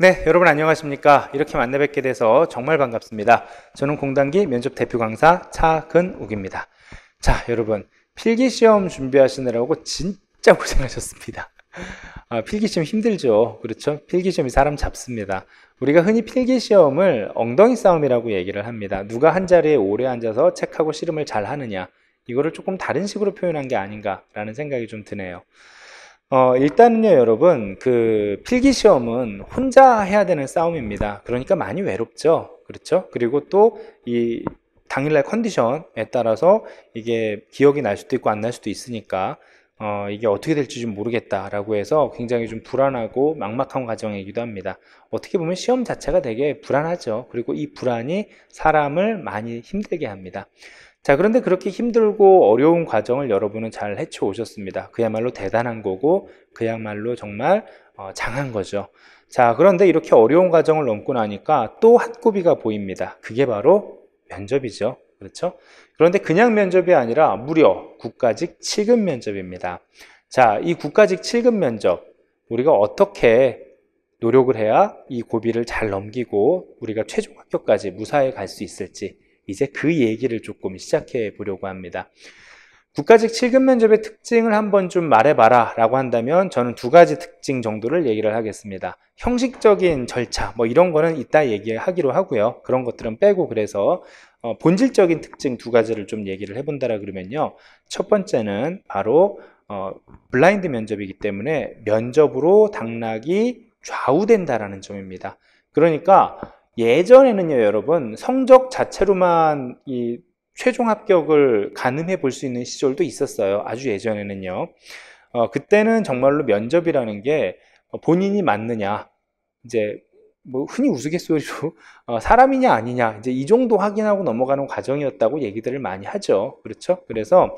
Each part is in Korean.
네, 여러분 안녕하십니까. 이렇게 만나 뵙게 돼서 정말 반갑습니다. 저는 공단기 면접 대표 강사 차근욱입니다. 자, 여러분. 필기시험 준비하시느라고 진짜 고생하셨습니다. 아, 필기시험 힘들죠. 그렇죠? 필기시험이 사람 잡습니다. 우리가 흔히 필기시험을 엉덩이 싸움이라고 얘기를 합니다. 누가 한 자리에 오래 앉아서 책하고 씨름을 잘 하느냐. 이거를 조금 다른 식으로 표현한 게 아닌가라는 생각이 좀 드네요. 어, 일단은요, 여러분, 그 필기 시험은 혼자 해야 되는 싸움입니다. 그러니까 많이 외롭죠. 그렇죠? 그리고 또 이 당일날 컨디션에 따라서 이게 기억이 날 수도 있고 안 날 수도 있으니까 어, 이게 어떻게 될지 좀 모르겠다라고 해서 굉장히 좀 불안하고 막막한 과정이기도 합니다. 어떻게 보면 시험 자체가 되게 불안하죠. 그리고 이 불안이 사람을 많이 힘들게 합니다. 자, 그런데 그렇게 힘들고 어려운 과정을 여러분은 잘 헤쳐오셨습니다. 그야말로 대단한 거고, 그야말로 정말 어, 장한 거죠. 자, 그런데 이렇게 어려운 과정을 넘고 나니까 또 한고비가 보입니다. 그게 바로 면접이죠. 그렇죠? 그런데 그냥 면접이 아니라 무려 국가직 7급 면접입니다. 자, 이 국가직 7급 면접, 우리가 어떻게 노력을 해야 이 고비를 잘 넘기고 우리가 최종 합격까지 무사히 갈 수 있을지 이제 그 얘기를 조금 시작해 보려고 합니다. 국가직 7급 면접의 특징을 한번 좀 말해봐라 라고 한다면 저는 두 가지 특징 정도를 얘기를 하겠습니다. 형식적인 절차 뭐 이런 거는 이따 얘기하기로 하고요. 그런 것들은 빼고 그래서 어 본질적인 특징 두 가지를 좀 얘기를 해본다라 그러면요. 첫 번째는 바로 어 블라인드 면접이기 때문에 면접으로 당락이 좌우된다라는 점입니다. 그러니까 예전에는요, 여러분, 성적 자체로만 이 최종 합격을 가늠해 볼 수 있는 시절도 있었어요. 아주 예전에는요. 어, 그때는 정말로 면접이라는 게 어, 본인이 맞느냐, 이제 뭐 흔히 우스갯소리로 어, 사람이냐 아니냐 이제 이 정도 확인하고 넘어가는 과정이었다고 얘기들을 많이 하죠. 그렇죠? 그래서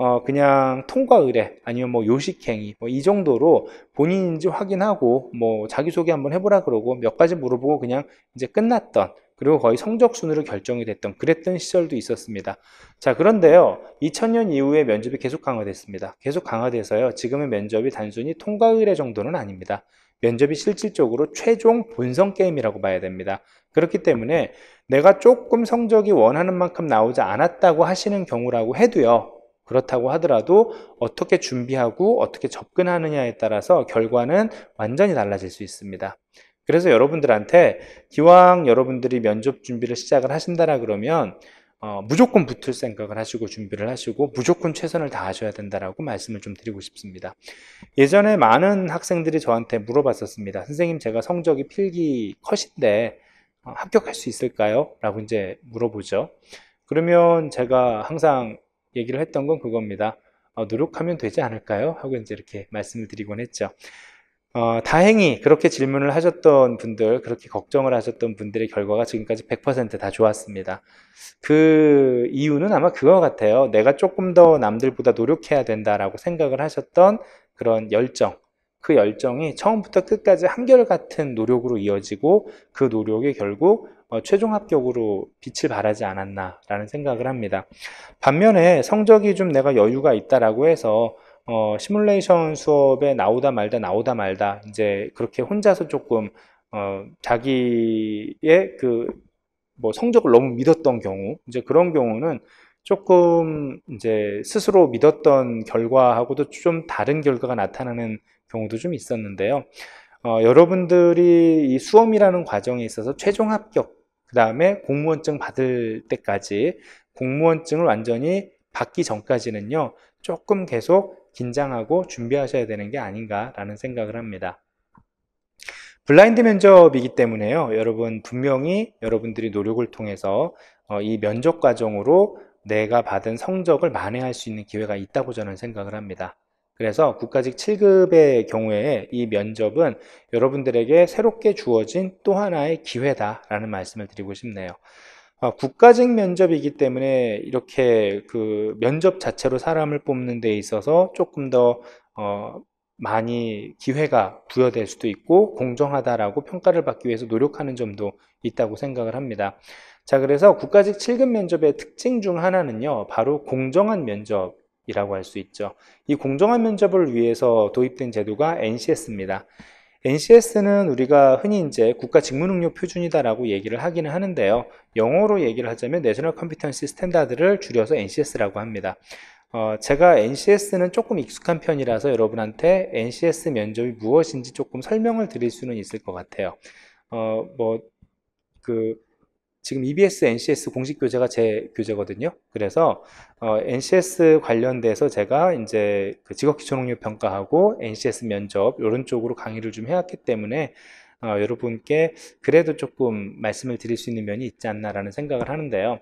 어, 그냥 통과 의뢰 아니면 뭐 요식행위 뭐 이 정도로 본인인지 확인하고 뭐 자기소개 한번 해보라 그러고 몇 가지 물어보고 그냥 이제 끝났던 그리고 거의 성적 순으로 결정이 됐던 그랬던 시절도 있었습니다. 자 그런데요 2000년 이후에 면접이 계속 강화됐습니다. 계속 강화돼서요 지금의 면접이 단순히 통과 의뢰 정도는 아닙니다. 면접이 실질적으로 최종 본성 게임이라고 봐야 됩니다. 그렇기 때문에 내가 조금 성적이 원하는 만큼 나오지 않았다고 하시는 경우라고 해도요 그렇다고 하더라도 어떻게 준비하고 어떻게 접근하느냐에 따라서 결과는 완전히 달라질 수 있습니다. 그래서 여러분들한테 기왕 여러분들이 면접 준비를 시작을 하신다라 그러면 어, 무조건 붙을 생각을 하시고 준비를 하시고 무조건 최선을 다하셔야 된다라고 말씀을 좀 드리고 싶습니다. 예전에 많은 학생들이 저한테 물어봤었습니다. 선생님 제가 성적이 필기 컷인데 어, 합격할 수 있을까요? 라고 이제 물어보죠. 그러면 제가 항상 얘기를 했던 건 그겁니다. 어, 노력하면 되지 않을까요? 하고 이제 이렇게 말씀을 드리곤 했죠. 어, 다행히 그렇게 질문을 하셨던 분들, 그렇게 걱정을 하셨던 분들의 결과가 지금까지 100%다 좋았습니다. 그 이유는 아마 그거 같아요. 내가 조금 더 남들보다 노력해야 된다라고 생각을 하셨던 그런 열정. 그 열정이 처음부터 끝까지 한결같은 노력으로 이어지고 그 노력이 결국 어, 최종 합격으로 빛을 발하지 않았나라는 생각을 합니다. 반면에 성적이 좀 내가 여유가 있다라고 해서 어, 시뮬레이션 수업에 나오다 말다 나오다 말다 이제 그렇게 혼자서 조금 어, 자기의 그 뭐 성적을 너무 믿었던 경우 이제 그런 경우는 조금 이제 스스로 믿었던 결과하고도 좀 다른 결과가 나타나는 경우도 좀 있었는데요. 어, 여러분들이 이 수험이라는 과정에 있어서 최종 합격 그 다음에 공무원증 받을 때까지 공무원증을 완전히 받기 전까지는요 조금 계속 긴장하고 준비하셔야 되는 게 아닌가라는 생각을 합니다. 블라인드 면접이기 때문에요. 여러분 분명히 여러분들이 노력을 통해서 어, 이 면접 과정으로 내가 받은 성적을 만회할 수 있는 기회가 있다고 저는 생각을 합니다. 그래서 국가직 7급의 경우에 이 면접은 여러분들에게 새롭게 주어진 또 하나의 기회다라는 말씀을 드리고 싶네요. 아, 국가직 면접이기 때문에 이렇게 그 면접 자체로 사람을 뽑는 데 있어서 조금 더 어, 많이 기회가 부여될 수도 있고 공정하다라고 평가를 받기 위해서 노력하는 점도 있다고 생각을 합니다. 자, 그래서 국가직 7급 면접의 특징 중 하나는요, 바로 공정한 면접 이라고 할 수 있죠. 이 공정한 면접을 위해서 도입된 제도가 NCS입니다. NCS는 우리가 흔히 이제 국가 직무능력 표준이다라고 얘기를 하기는 하는데요. 영어로 얘기를 하자면 National Competency Standard를 줄여서 NCS라고 합니다. 어, 제가 NCS는 조금 익숙한 편이라서 여러분한테 NCS 면접이 무엇인지 조금 설명을 드릴 수는 있을 것 같아요. 어, 뭐, 그, 지금 EBS, NCS 공식 교재가 제 교재거든요. 그래서 어, NCS 관련돼서 제가 이제 그 직업기초능력 평가하고 NCS 면접 이런 쪽으로 강의를 좀 해왔기 때문에 어, 여러분께 그래도 조금 말씀을 드릴 수 있는 면이 있지 않나라는 생각을 하는데요.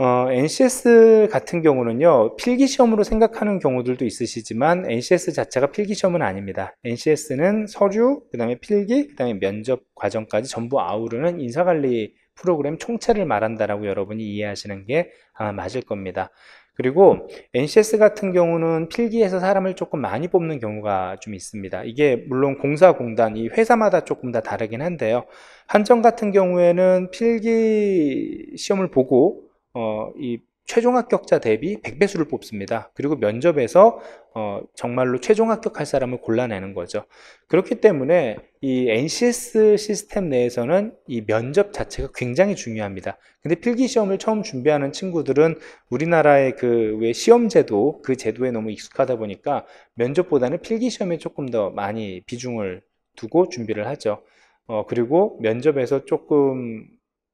어, NCS 같은 경우는요, 필기시험으로 생각하는 경우들도 있으시지만, NCS 자체가 필기시험은 아닙니다. NCS는 서류, 그 다음에 필기, 그 다음에 면접 과정까지 전부 아우르는 인사관리 프로그램 총체를 말한다라고 여러분이 이해하시는 게 아마 맞을 겁니다. 그리고 음. NCS 같은 경우는 필기에서 사람을 조금 많이 뽑는 경우가 좀 있습니다. 이게 물론 공사, 공단, 이 회사마다 조금 다 다르긴 한데요. 한정 같은 경우에는 필기 시험을 보고 어, 이 최종 합격자 대비 100배수를 뽑습니다. 그리고 면접에서 어, 정말로 최종 합격할 사람을 골라내는 거죠. 그렇기 때문에 이 NCS 시스템 내에서는 이 면접 자체가 굉장히 중요합니다. 근데 필기 시험을 처음 준비하는 친구들은 우리나라의 그 왜 시험 제도 그 제도에 너무 익숙하다 보니까 면접보다는 필기 시험에 조금 더 많이 비중을 두고 준비를 하죠. 어, 그리고 면접에서 조금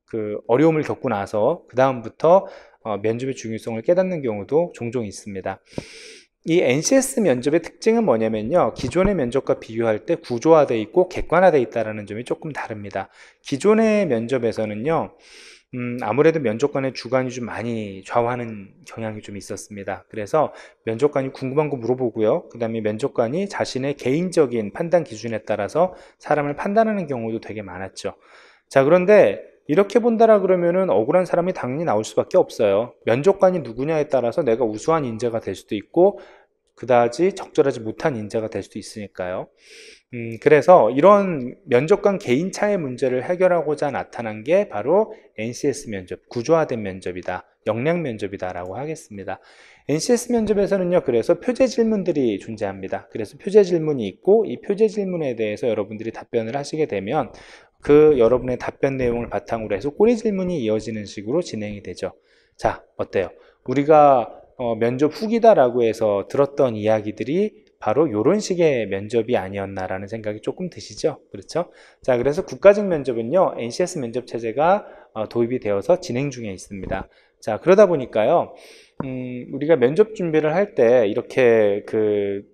그 어려움을 겪고 나서 그 다음부터 어, 면접의 중요성을 깨닫는 경우도 종종 있습니다. 이 NCS 면접의 특징은 뭐냐면요. 기존의 면접과 비교할 때 구조화되어 있고 객관화되어 있다는 점이 조금 다릅니다. 기존의 면접에서는요. 음, 아무래도 면접관의 주관이 좀 많이 좌우하는 경향이 좀 있었습니다. 그래서 면접관이 궁금한 거 물어보고요. 그 다음에 면접관이 자신의 개인적인 판단 기준에 따라서 사람을 판단하는 경우도 되게 많았죠. 자, 그런데 이렇게 본다라 그러면은 억울한 사람이 당연히 나올 수밖에 없어요. 면접관이 누구냐에 따라서 내가 우수한 인재가 될 수도 있고 그다지 적절하지 못한 인재가 될 수도 있으니까요. 음, 그래서 이런 면접관 개인차의 문제를 해결하고자 나타난 게 바로 NCS 면접, 구조화된 면접이다, 역량 면접이다라고 하겠습니다. NCS 면접에서는요, 그래서 표제 질문들이 존재합니다. 그래서 표제 질문이 있고, 이 표제 질문에 대해서 여러분들이 답변을 하시게 되면, 그 여러분의 답변 내용을 바탕으로 해서 꼬리 질문이 이어지는 식으로 진행이 되죠. 자, 어때요? 우리가 어, 면접 후기다라고 해서 들었던 이야기들이 바로 이런 식의 면접이 아니었나라는 생각이 조금 드시죠? 그렇죠? 자, 그래서 국가직 면접은요, NCS 면접 체제가 어, 도입이 되어서 진행 중에 있습니다. 자, 그러다 보니까요, 음, 우리가 면접 준비를 할 때 이렇게 그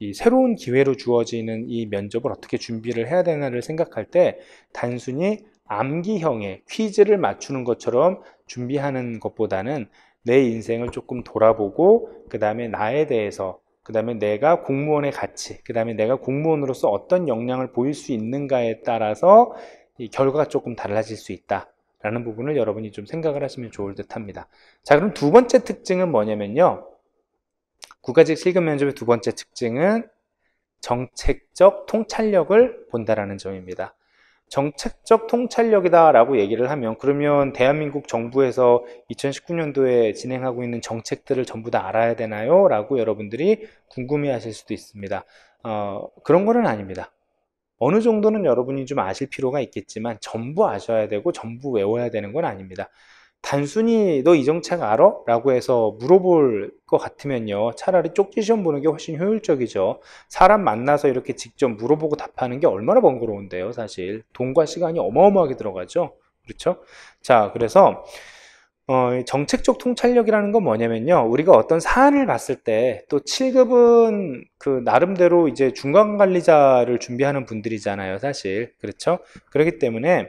이 새로운 기회로 주어지는 이 면접을 어떻게 준비를 해야 되나를 생각할 때 단순히 암기형의 퀴즈를 맞추는 것처럼 준비하는 것보다는 내 인생을 조금 돌아보고 그 다음에 나에 대해서 그 다음에 내가 공무원의 가치 그 다음에 내가 공무원으로서 어떤 역량을 보일 수 있는가에 따라서 결과가 조금 달라질 수 있다 라는 부분을 여러분이 좀 생각을 하시면 좋을 듯 합니다 자 그럼 두 번째 특징은 뭐냐면요 국가직 실금 면접의 두 번째 특징은 정책적 통찰력을 본다라는 점입니다. 정책적 통찰력이다라고 얘기를 하면 그러면 대한민국 정부에서 2019년도에 진행하고 있는 정책들을 전부 다 알아야 되나요? 라고 여러분들이 궁금해 하실 수도 있습니다. 어, 그런 거는 아닙니다. 어느 정도는 여러분이 좀 아실 필요가 있겠지만 전부 아셔야 되고 전부 외워야 되는 건 아닙니다. 단순히 너 이 정책 알아? 라고 해서 물어볼 것 같으면요. 차라리 쪽지 시험 보는 게 훨씬 효율적이죠. 사람 만나서 이렇게 직접 물어보고 답하는 게 얼마나 번거로운데요, 사실. 돈과 시간이 어마어마하게 들어가죠. 그렇죠? 자, 그래서 어, 정책적 통찰력이라는 건 뭐냐면요. 우리가 어떤 사안을 봤을 때 또 7급은 그 나름대로 이제 중간 관리자를 준비하는 분들이잖아요, 사실. 그렇죠? 그렇기 때문에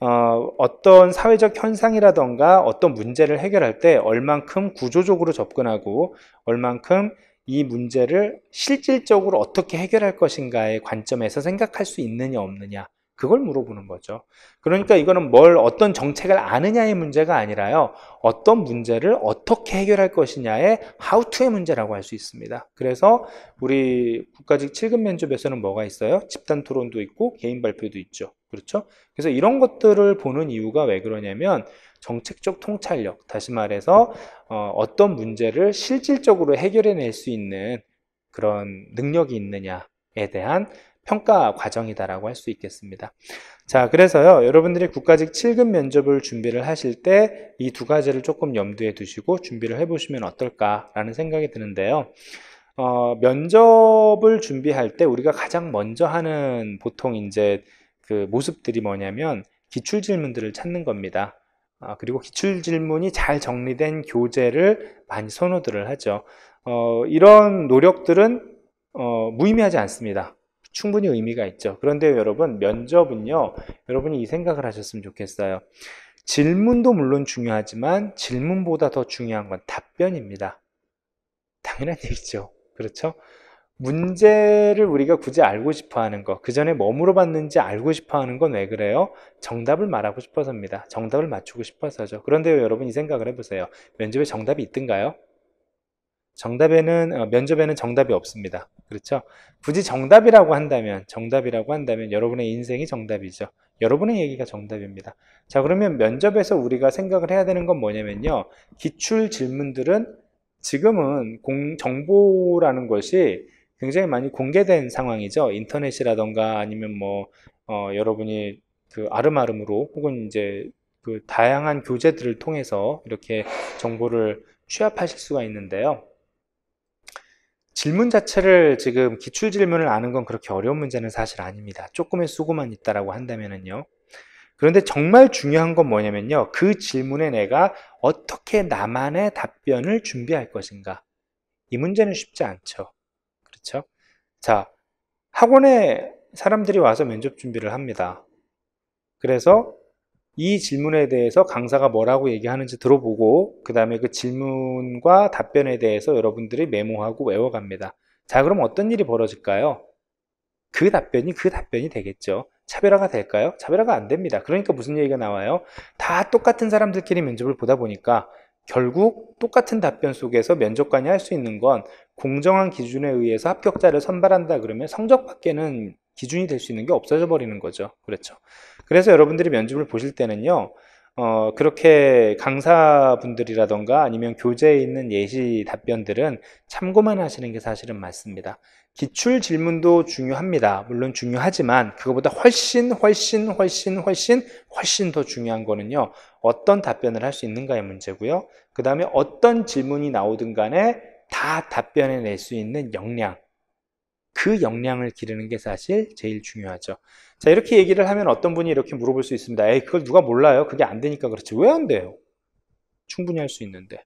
어, 어떤 사회적 현상이라던가 어떤 문제를 해결할 때 얼만큼 구조적으로 접근하고 얼만큼 이 문제를 실질적으로 어떻게 해결할 것인가의 관점에서 생각할 수 있느냐 없느냐 그걸 물어보는 거죠. 그러니까 이거는 뭘 어떤 정책을 아느냐의 문제가 아니라요. 어떤 문제를 어떻게 해결할 것이냐의 how to의 문제라고 할 수 있습니다. 그래서 우리 국가직 7급 면접에서는 뭐가 있어요? 집단 토론도 있고 개인 발표도 있죠. 그렇죠? 그래서 이런 것들을 보는 이유가 왜 그러냐면 정책적 통찰력, 다시 말해서 어, 어떤 문제를 실질적으로 해결해낼 수 있는 그런 능력이 있느냐에 대한 평가 과정이다라고 할 수 있겠습니다. 자, 그래서요, 여러분들이 국가직 7급 면접을 준비를 하실 때 이 두 가지를 조금 염두에 두시고 준비를 해보시면 어떨까라는 생각이 드는데요. 어, 면접을 준비할 때 우리가 가장 먼저 하는 보통 이제 그 모습들이 뭐냐면 기출 질문들을 찾는 겁니다. 아, 그리고 기출 질문이 잘 정리된 교재를 많이 선호들을 하죠. 어, 이런 노력들은 어, 무의미하지 않습니다. 충분히 의미가 있죠. 그런데 여러분 면접은요. 여러분이 이 생각을 하셨으면 좋겠어요. 질문도 물론 중요하지만 질문보다 더 중요한 건 답변입니다. 당연한 얘기죠. 그렇죠? 문제를 우리가 굳이 알고 싶어 하는 거, 그 전에 뭐 물어봤는지 알고 싶어 하는 건 왜 그래요? 정답을 말하고 싶어서입니다. 정답을 맞추고 싶어서죠. 그런데 여러분 이 생각을 해보세요. 면접에 정답이 있던가요? 정답에는 어, 면접에는 정답이 없습니다. 그렇죠? 굳이 정답이라고 한다면 정답이라고 한다면 여러분의 인생이 정답이죠. 여러분의 얘기가 정답입니다. 자 그러면 면접에서 우리가 생각을 해야 되는 건 뭐냐면요. 기출 질문들은 지금은 공, 정보라는 것이 굉장히 많이 공개된 상황이죠. 인터넷이라던가 아니면 뭐 어, 여러분이 그 아름아름으로 혹은 이제 그 다양한 교재들을 통해서 이렇게 정보를 취합하실 수가 있는데요. 질문 자체를 지금 기출 질문을 아는 건 그렇게 어려운 문제는 사실 아닙니다. 조금의 수고만 있다라고 한다면은요. 그런데 정말 중요한 건 뭐냐면요. 그 질문에 내가 어떻게 나만의 답변을 준비할 것인가. 이 문제는 쉽지 않죠. 그렇죠? 자, 학원에 사람들이 와서 면접 준비를 합니다. 그래서 이 질문에 대해서 강사가 뭐라고 얘기하는지 들어보고 그 다음에 그 질문과 답변에 대해서 여러분들이 메모하고 외워갑니다. 자 그럼 어떤 일이 벌어질까요? 그 답변이 그 답변이 되겠죠. 차별화가 될까요? 차별화가 안 됩니다. 그러니까 무슨 얘기가 나와요? 다 똑같은 사람들끼리 면접을 보다 보니까 결국 똑같은 답변 속에서 면접관이 할 수 있는 건 공정한 기준에 의해서 합격자를 선발한다 그러면 성적밖에는 기준이 될 수 있는 게 없어져 버리는 거죠. 그렇죠. 그래서 여러분들이 면접을 보실 때는요. 어, 그렇게 강사분들이라던가 아니면 교재에 있는 예시 답변들은 참고만 하시는 게 사실은 맞습니다. 기출 질문도 중요합니다. 물론 중요하지만 그거보다 훨씬 훨씬 훨씬 훨씬 훨씬 더 중요한 거는요. 어떤 답변을 할 수 있는가의 문제고요. 그 다음에 어떤 질문이 나오든 간에 다 답변해 낼수 있는 역량 그 역량을 기르는 게 사실 제일 중요하죠 자 이렇게 얘기를 하면 어떤 분이 이렇게 물어볼 수 있습니다 에이 그걸 누가 몰라요 그게 안 되니까 그렇지 왜 안 돼요 충분히 할 수 있는데